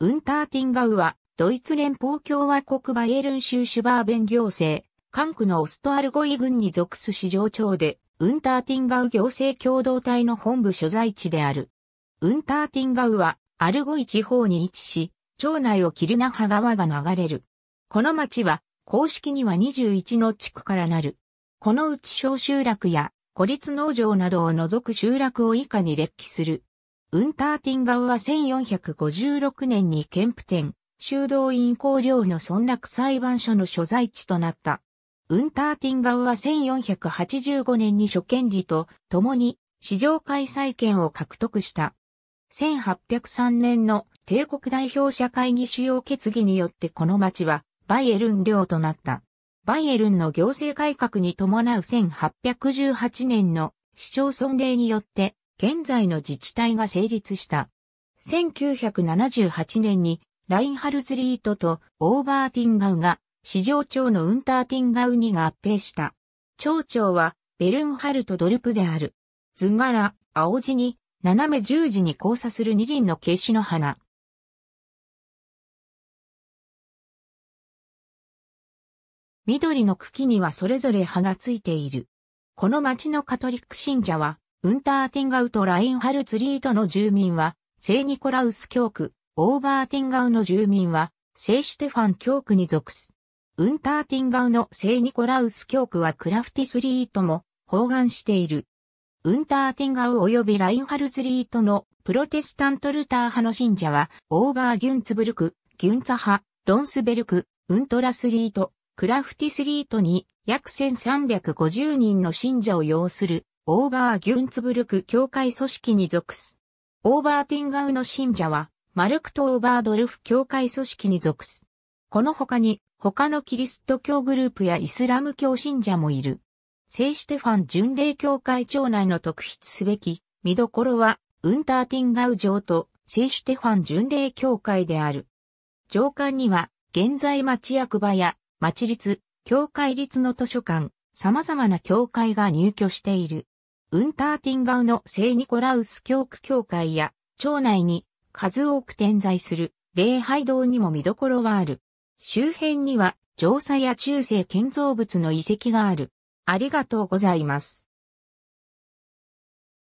ウンターティンガウは、ドイツ連邦共和国バイエルン州シュバーベン行政、管区のオストアルゴイ軍に属す市場町で、ウンターティンガウ行政共同体の本部所在地である。ウンターティンガウは、アルゴイ地方に位置し、町内をキルナハ川が流れる。この町は、公式には21の地区からなる。このうち小集落や、孤立農場などを除く集落を以下に列記する。ウンターティンガウは1456年にケンプテン、修道院公領の村落裁判所の所在地となった。ウンターティンガウは1485年に諸権利と共に市場開催権を獲得した。1803年の帝国代表者会議主要決議によってこの町はバイエルン領となった。バイエルンの行政改革に伴う1818年の市町村令によって現在の自治体が成立した。1978年にラインハルズリートとオーバーティンガウが市場長のウンターティンガウに合併した。町長はベルンハルト・ドルプである。図柄、青地に、斜め十字に交差する二輪の形子の花。緑の茎にはそれぞれ葉がついている。この町のカトリック信者は、ウンターティンガウとラインハルツリートの住民は、聖ニコラウス教区、オーバーティンガウの住民は、聖シュテファン教区に属す。ウンターティンガウの聖ニコラウス教区はクラフティスリートも包含している。ウンターティンガウ及びラインハルツリートのプロテスタントルター派の信者は、オーバーギュンツブルク、ギュンツァ派、ロンスベルク、ウントラスリート、クラフティスリートに約1350人の信者を要するオーバー・ギュンツブルク教会組織に属す。オーバーティンガウの信者は、マルクト・オーバードルフ教会組織に属す。この他に、他のキリスト教グループやイスラム教信者もいる。聖シュテファン巡礼教会長内の特筆すべき、見どころは、ウンターティンガウ城と聖シュテファン巡礼教会である。上官には、現在町役場や、町立、教会立の図書館、様々な教会が入居している。ウンターティンガウの聖ニコラウス教区教会や、町内に数多く点在する礼拝堂にも見どころはある。周辺には、城塞や中世建造物の遺跡がある。ありがとうございます。